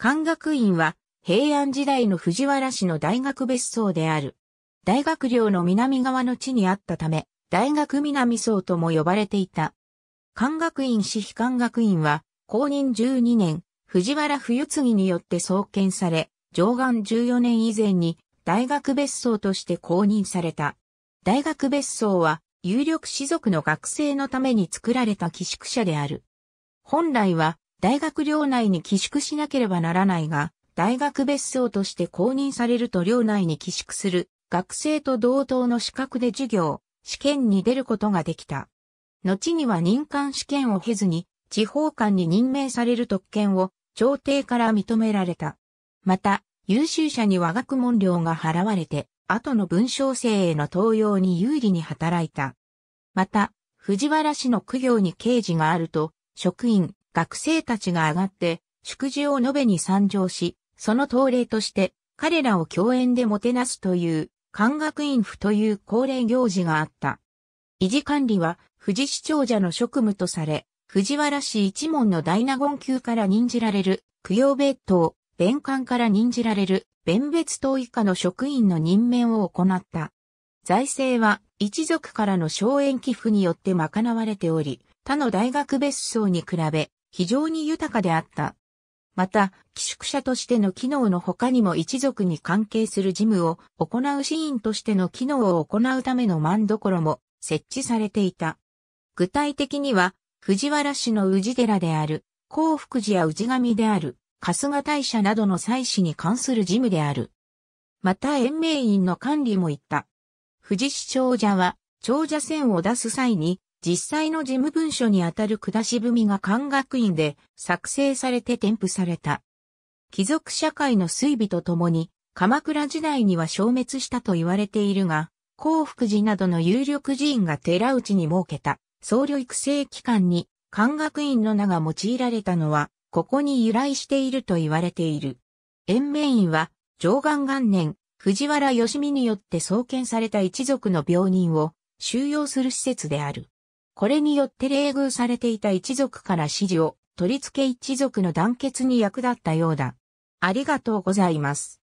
漢学院は平安時代の藤原氏の大学別荘である。大学寮の南側の地にあったため、大学南荘とも呼ばれていた。漢学院市非漢学院は、公認12年、藤原冬次によって創建され、上岸14年以前に大学別荘として公認された。大学別荘は、有力士族の学生のために作られた寄宿舎である。本来は、大学寮内に寄宿しなければならないが、大学別荘として公認されると寮内に寄宿する学生と同等の資格で授業、試験に出ることができた。後には任官試験を経ずに、地方官に任命される特権を朝廷から認められた。また、優秀者に和学問料が払われて、後の文章生への登用に有利に働いた。また、藤原氏の苦行に刑事があると、職員、学生たちが上がって、祝辞を述べに参上し、その東例として、彼らを共演でもてなすという、官学院府という恒例行事があった。維持管理は、富士市長者の職務とされ、藤原氏一門の大納言級から任じられる、供養別当、弁官から任じられる、弁別当以下の職員の任免を行った。財政は、一族からの荘園寄付によって賄われており、他の大学別荘に比べ、非常に豊かであった。また、寄宿舎としての機能の他にも一族に関係する事務を行うシーンとしての機能を行うための万所も設置されていた。具体的には、藤原氏の宇治寺である、幸福寺や宇治神である、春日大社などの祭祀に関する事務である。また延命院の管理も行った。富士市長者は、長者線を出す際に、実際の事務文書にあたる下し文が官学院で作成されて添付された。貴族社会の衰微とともに、鎌倉時代には消滅したと言われているが、幸福寺などの有力寺院が寺内に設けた僧侶育成機関に官学院の名が用いられたのは、ここに由来していると言われている。延命院は、上岸元年、藤原義美によって創建された一族の病人を収容する施設である。これによって冷遇されていた一族から支持を取り付け一族の団結に役立ったようだ。ありがとうございます。